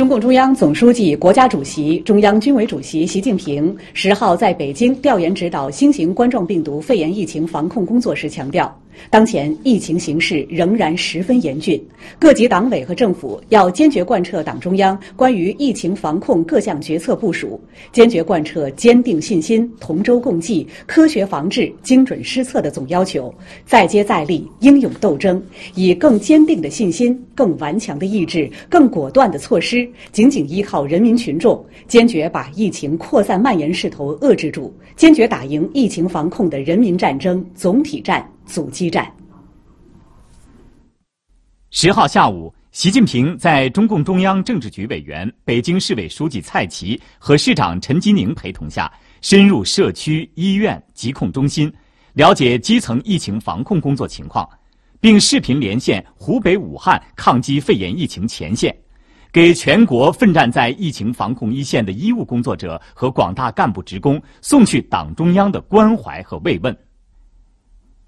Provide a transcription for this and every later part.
中共中央总书记、国家主席、中央军委主席习近平十号在北京调研指导新型冠状病毒肺炎疫情防控工作时强调。当前疫情形势仍然十分严峻，各级党委和政府要坚决贯彻党中央关于疫情防控各项决策部署，坚决贯彻坚定信心、同舟共济、科学防治、精准施策的总要求，再接再厉，英勇斗争，以更坚定的信心、更顽强的意志、更果断的措施，紧紧依靠人民群众，坚决把疫情扩散蔓延势头遏制住，坚决打赢疫情防控的人民战争、总体战。阻击战。十号下午，习近平在中共中央政治局委员、北京市委书记蔡奇和市长陈吉宁陪同下，深入社区、医院、疾控中心，了解基层疫情防控工作情况，并视频连线湖北武汉抗击肺炎疫情前线，给全国奋战在疫情防控一线的医务工作者和广大干部职工送去党中央的关怀和慰问。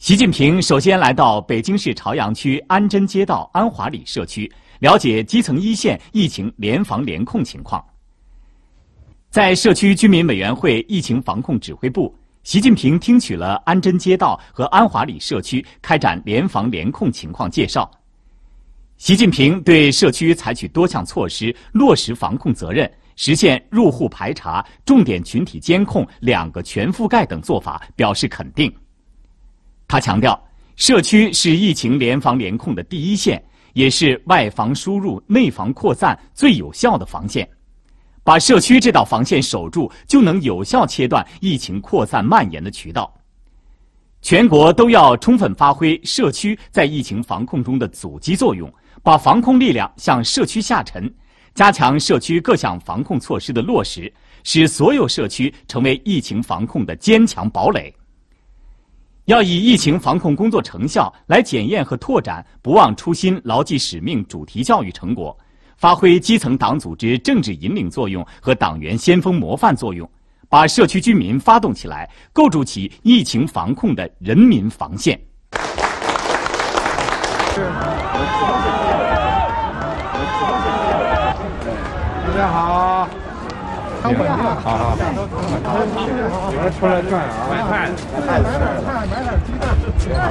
习近平首先来到北京市朝阳区安贞街道安华里社区，了解基层一线疫情联防联控情况。在社区居民委员会疫情防控指挥部，习近平听取了安贞街道和安华里社区开展联防联控情况介绍。习近平对社区采取多项措施落实防控责任，实现入户排查、重点群体监控两个全覆盖等做法表示肯定。他强调，社区是疫情联防联控的第一线，也是外防输入、内防扩散最有效的防线。把社区这道防线守住，就能有效切断疫情扩散蔓延的渠道。全国都要充分发挥社区在疫情防控中的阻击作用，把防控力量向社区下沉，加强社区各项防控措施的落实，使所有社区成为疫情防控的坚强堡垒。要以疫情防控工作成效来检验和拓展不忘初心、牢记使命主题教育成果，发挥基层党组织政治引领作用和党员先锋模范作用，把社区居民发动起来，构筑起疫情防控的人民防线。大家好。好，好好，你们出来转啊！买菜，买点菜，买点鸡蛋。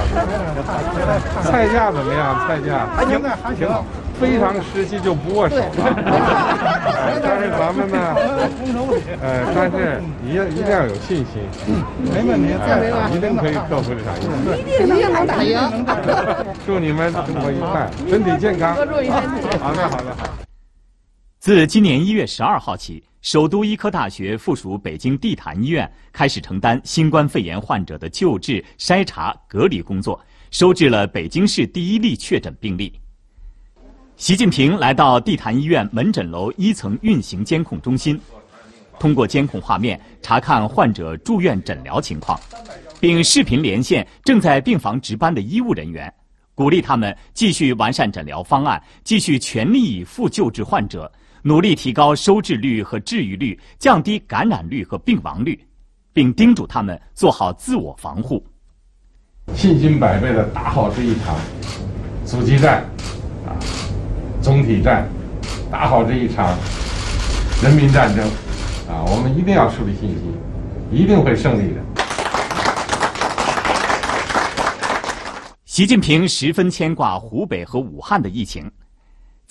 菜价怎么样？菜价还行，还行，非常时期就不握手。了，但是咱们呢，呃，但是一一定要有信心，没问题，再一定可以克服这场疫的。一定能打赢，祝你们愉快，身体健康。好的，好的，好。自今年一月十二号起。首都医科大学附属北京地坛医院开始承担新冠肺炎患者的救治、筛查、隔离工作，收治了北京市第一例确诊病例。习近平来到地坛医院门诊楼一层运行监控中心，通过监控画面查看患者住院诊疗情况，并视频连线正在病房值班的医务人员，鼓励他们继续完善诊疗方案，继续全力以赴救治患者。努力提高收治率和治愈率，降低感染率和病亡率，并叮嘱他们做好自我防护，信心百倍地打好这一场阻击战，啊，总体战，打好这一场人民战争，啊，我们一定要树立信心，一定会胜利的。习近平十分牵挂湖北和武汉的疫情。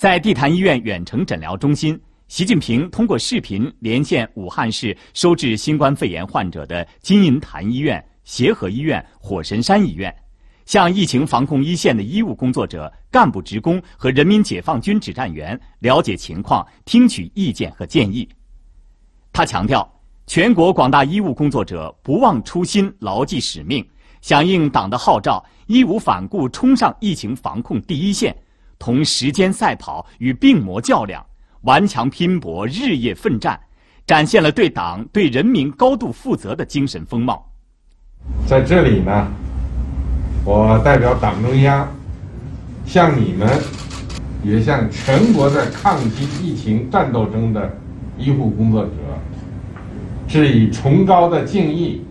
在地坛医院远程诊疗中心，习近平通过视频连线武汉市收治新冠肺炎患者的金银潭医院、协和医院、火神山医院，向疫情防控一线的医务工作者、干部职工和人民解放军指战员了解情况、听取意见和建议。他强调，全国广大医务工作者不忘初心、牢记使命，响应党的号召，义无反顾冲上疫情防控第一线。同时间赛跑，与病魔较量，顽强拼搏，日夜奋战，展现了对党对人民高度负责的精神风貌。在这里呢，我代表党中央，向你们，也向全国在抗击疫情战斗中的医护工作者，致以崇高的敬意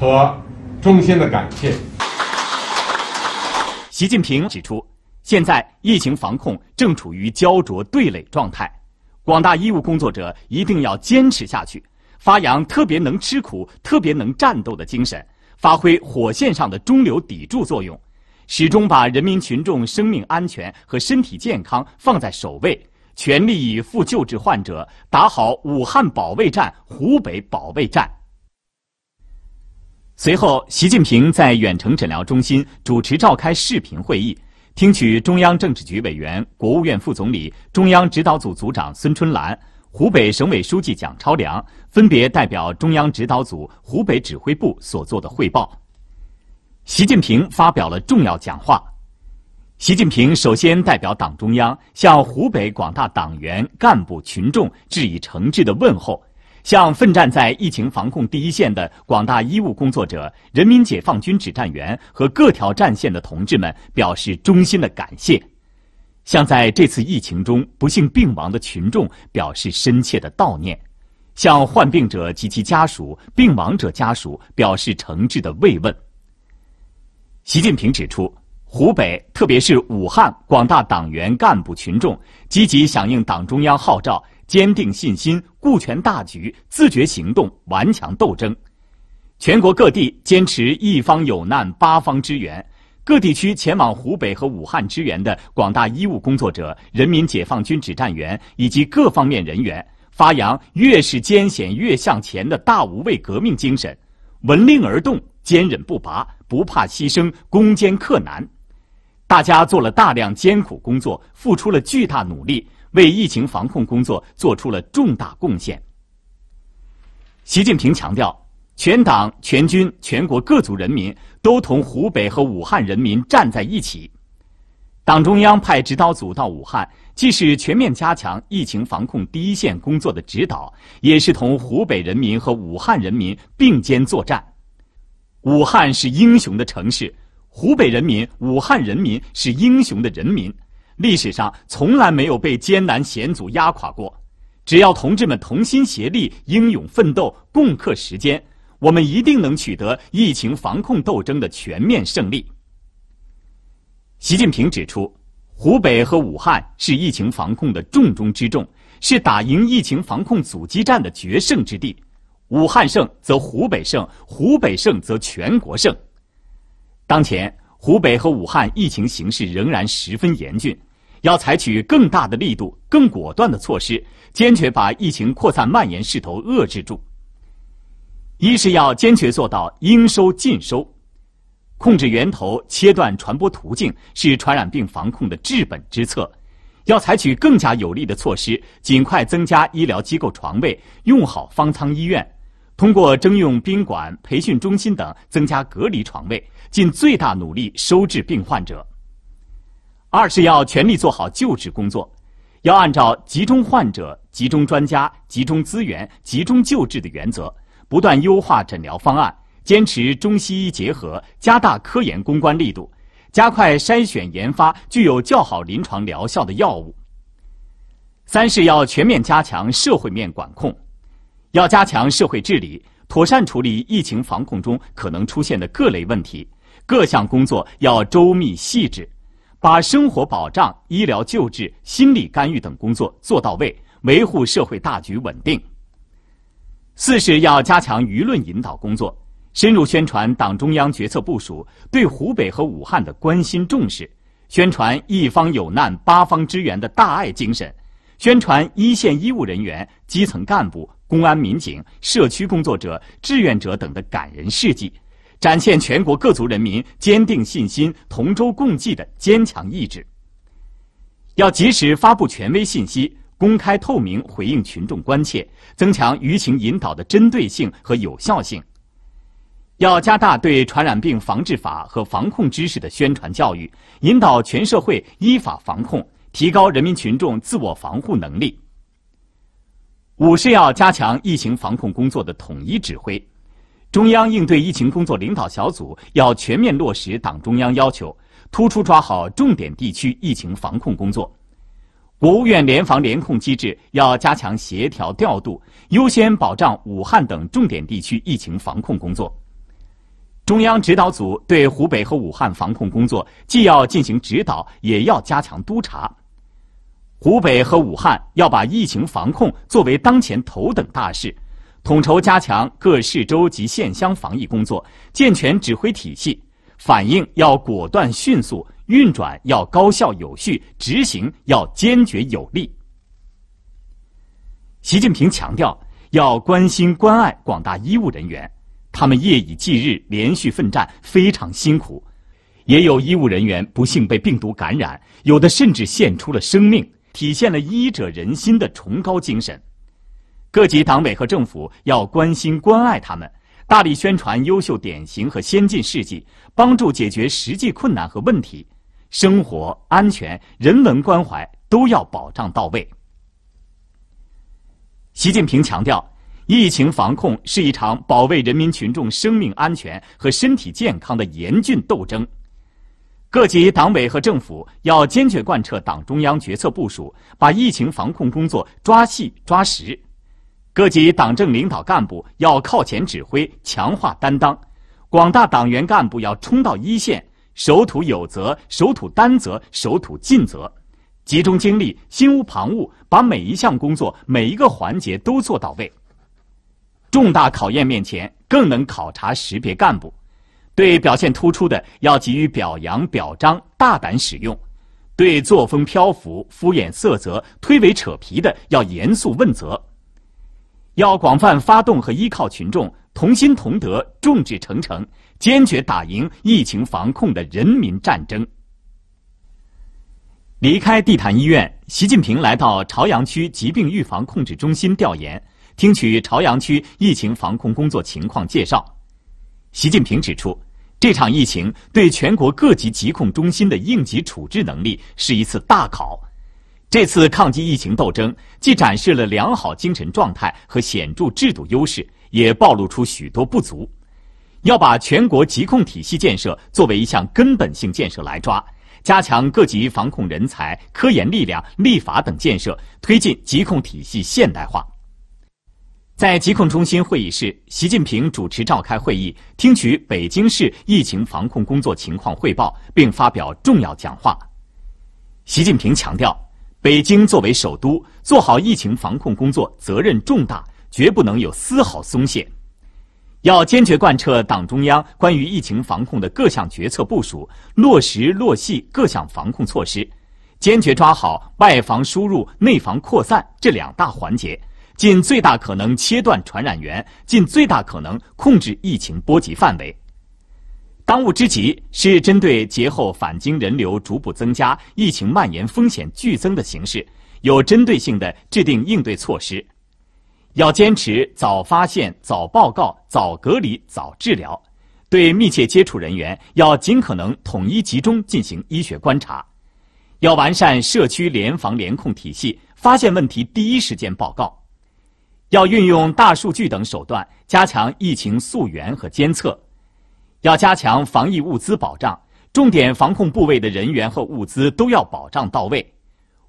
和衷心的感谢。习近平指出。现在疫情防控正处于焦灼对垒状态，广大医务工作者一定要坚持下去，发扬特别能吃苦、特别能战斗的精神，发挥火线上的中流砥柱作用，始终把人民群众生命安全和身体健康放在首位，全力以赴救治患者，打好武汉保卫战、湖北保卫战。随后，习近平在远程诊疗中心主持召开视频会议。听取中央政治局委员、国务院副总理、中央指导组组长孙春兰、湖北省委书记蒋超良分别代表中央指导组、湖北指挥部所做的汇报，习近平发表了重要讲话。习近平首先代表党中央向湖北广大党员干部群众致以诚挚的问候。向奋战在疫情防控第一线的广大医务工作者、人民解放军指战员和各条战线的同志们表示衷心的感谢，向在这次疫情中不幸病亡的群众表示深切的悼念，向患病者及其家属、病亡者家属表示诚挚的慰问。习近平指出，湖北特别是武汉广大党员干部群众积极响应党中央号召。坚定信心，顾全大局，自觉行动，顽强斗争。全国各地坚持一方有难八方支援，各地区前往湖北和武汉支援的广大医务工作者、人民解放军指战员以及各方面人员，发扬越是艰险越向前的大无畏革命精神，闻令而动，坚忍不拔，不怕牺牲，攻坚克难。大家做了大量艰苦工作，付出了巨大努力。为疫情防控工作作出了重大贡献。习近平强调，全党全军全国各族人民都同湖北和武汉人民站在一起。党中央派指导组到武汉，既是全面加强疫情防控第一线工作的指导，也是同湖北人民和武汉人民并肩作战。武汉是英雄的城市，湖北人民、武汉人民是英雄的人民。历史上从来没有被艰难险阻压垮过，只要同志们同心协力、英勇奋斗、共克时艰，我们一定能取得疫情防控斗争的全面胜利。习近平指出，湖北和武汉是疫情防控的重中之重，是打赢疫情防控阻击战的决胜之地。武汉胜则湖北胜，湖北胜则全国胜。当前，湖北和武汉疫情形势仍然十分严峻。要采取更大的力度、更果断的措施，坚决把疫情扩散蔓延势头遏制住。一是要坚决做到应收尽收，控制源头、切断传播途径是传染病防控的治本之策。要采取更加有力的措施，尽快增加医疗机构床位，用好方舱医院，通过征用宾馆、培训中心等增加隔离床位，尽最大努力收治病患者。二是要全力做好救治工作，要按照集中患者、集中专家、集中资源、集中救治的原则，不断优化诊疗方案，坚持中西医结合，加大科研攻关力度，加快筛选研发具有较好临床疗效的药物。三是要全面加强社会面管控，要加强社会治理，妥善处理疫情防控中可能出现的各类问题，各项工作要周密细致。把生活保障、医疗救治、心理干预等工作做到位，维护社会大局稳定。四是要加强舆论引导工作，深入宣传党中央决策部署对湖北和武汉的关心重视，宣传一方有难八方支援的大爱精神，宣传一线医务人员、基层干部、公安民警、社区工作者、志愿者等的感人事迹。展现全国各族人民坚定信心、同舟共济的坚强意志。要及时发布权威信息，公开透明回应群众关切，增强舆情引导的针对性和有效性。要加大对《传染病防治法》和防控知识的宣传教育，引导全社会依法防控，提高人民群众自我防护能力。五是要加强疫情防控工作的统一指挥。中央应对疫情工作领导小组要全面落实党中央要求，突出抓好重点地区疫情防控工作。国务院联防联控机制要加强协调调度，优先保障武汉等重点地区疫情防控工作。中央指导组对湖北和武汉防控工作既要进行指导，也要加强督查。湖北和武汉要把疫情防控作为当前头等大事。统筹加强各市州及县乡防疫工作，健全指挥体系，反应要果断迅速，运转要高效有序，执行要坚决有力。习近平强调，要关心关爱广大医务人员，他们夜以继日、连续奋战，非常辛苦。也有医务人员不幸被病毒感染，有的甚至献出了生命，体现了医者仁心的崇高精神。各级党委和政府要关心关爱他们，大力宣传优秀典型和先进事迹，帮助解决实际困难和问题，生活安全、人文关怀都要保障到位。习近平强调，疫情防控是一场保卫人民群众生命安全和身体健康的严峻斗争，各级党委和政府要坚决贯彻党中央决策部署，把疫情防控工作抓细抓实。各级党政领导干部要靠前指挥，强化担当；广大党员干部要冲到一线，守土有责、守土担责、守土尽责，集中精力、心无旁骛，把每一项工作、每一个环节都做到位。重大考验面前，更能考察识别干部。对表现突出的，要给予表扬表彰，大胆使用；对作风漂浮、敷衍塞责、推诿扯皮的，要严肃问责。要广泛发动和依靠群众，同心同德，众志成城，坚决打赢疫情防控的人民战争。离开地坛医院，习近平来到朝阳区疾病预防控制中心调研，听取朝阳区疫情防控工作情况介绍。习近平指出，这场疫情对全国各级疾控中心的应急处置能力是一次大考。这次抗击疫情斗争既展示了良好精神状态和显著制度优势，也暴露出许多不足。要把全国疾控体系建设作为一项根本性建设来抓，加强各级防控人才、科研力量、立法等建设，推进疾控体系现代化。在疾控中心会议室，习近平主持召开会议，听取北京市疫情防控工作情况汇报，并发表重要讲话。习近平强调。北京作为首都，做好疫情防控工作责任重大，绝不能有丝毫松懈。要坚决贯彻党中央关于疫情防控的各项决策部署，落实落细各项防控措施，坚决抓好外防输入、内防扩散这两大环节，尽最大可能切断传染源，尽最大可能控制疫情波及范围。当务之急是针对节后返京人流逐步增加、疫情蔓延风险剧增的形势，有针对性地制定应对措施。要坚持早发现、早报告、早隔离、早治疗，对密切接触人员要尽可能统一集中进行医学观察。要完善社区联防联控体系，发现问题第一时间报告。要运用大数据等手段，加强疫情溯源和监测。要加强防疫物资保障，重点防控部位的人员和物资都要保障到位。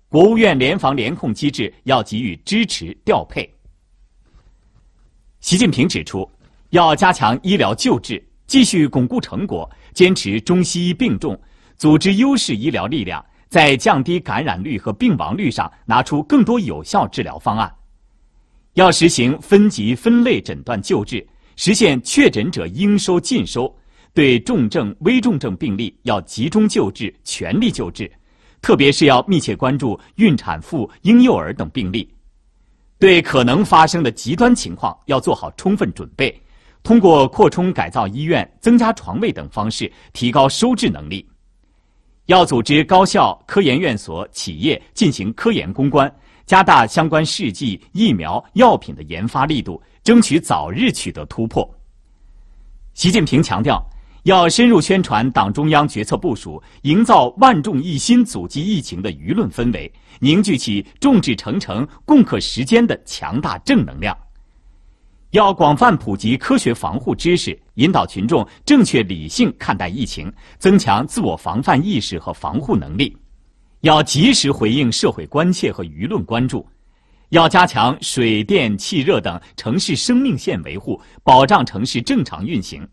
国务院联防联控机制要给予支持调配。习近平指出，要加强医疗救治，继续巩固成果，坚持中西医并重，组织优势医疗力量，在降低感染率和病亡率上拿出更多有效治疗方案。要实行分级分类诊断救治，实现确诊者应收尽收。对重症、危重症病例要集中救治、全力救治，特别是要密切关注孕产妇、婴幼儿等病例。对可能发生的极端情况要做好充分准备，通过扩充改造医院、增加床位等方式提高收治能力。要组织高校、科研院所、企业进行科研攻关，加大相关试剂、疫苗、药品的研发力度，争取早日取得突破。习近平强调。要深入宣传党中央决策部署，营造万众一心阻击疫情的舆论氛围，凝聚起众志成城、共克时艰的强大正能量。要广泛普及科学防护知识，引导群众正确理性看待疫情，增强自我防范意识和防护能力。要及时回应社会关切和舆论关注。要加强水电气热等城市生命线维护，保障城市正常运行。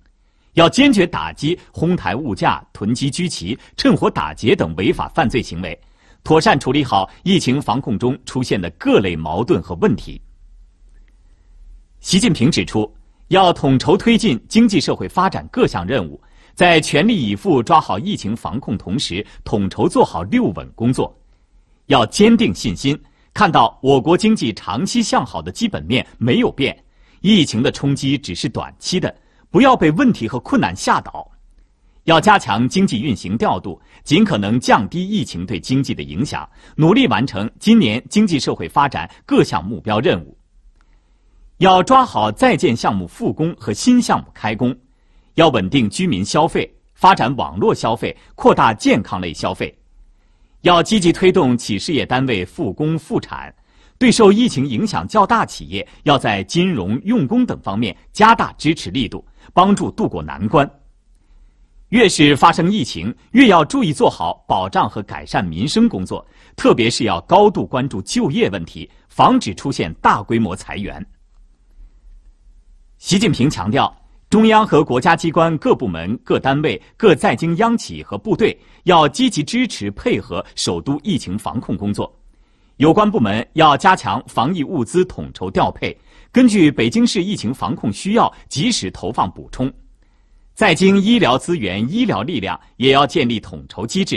要坚决打击哄抬物价、囤积居奇、趁火打劫等违法犯罪行为，妥善处理好疫情防控中出现的各类矛盾和问题。习近平指出，要统筹推进经济社会发展各项任务，在全力以赴抓好疫情防控同时，统筹做好六稳工作。要坚定信心，看到我国经济长期向好的基本面没有变，疫情的冲击只是短期的。不要被问题和困难吓倒，要加强经济运行调度，尽可能降低疫情对经济的影响，努力完成今年经济社会发展各项目标任务。要抓好在建项目复工和新项目开工，要稳定居民消费，发展网络消费，扩大健康类消费，要积极推动企事业单位复工复产，对受疫情影响较大企业，要在金融、用工等方面加大支持力度。帮助渡过难关。越是发生疫情，越要注意做好保障和改善民生工作，特别是要高度关注就业问题，防止出现大规模裁员。习近平强调，中央和国家机关各部门、各单位、各在京央企和部队要积极支持配合首都疫情防控工作，有关部门要加强防疫物资统筹调配。根据北京市疫情防控需要，及时投放补充；在京医疗资源、医疗力量也要建立统筹机制；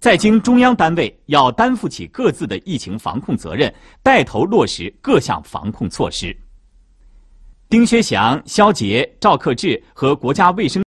在京中央单位要担负起各自的疫情防控责任，带头落实各项防控措施。丁薛祥、肖捷、赵克志和国家卫生。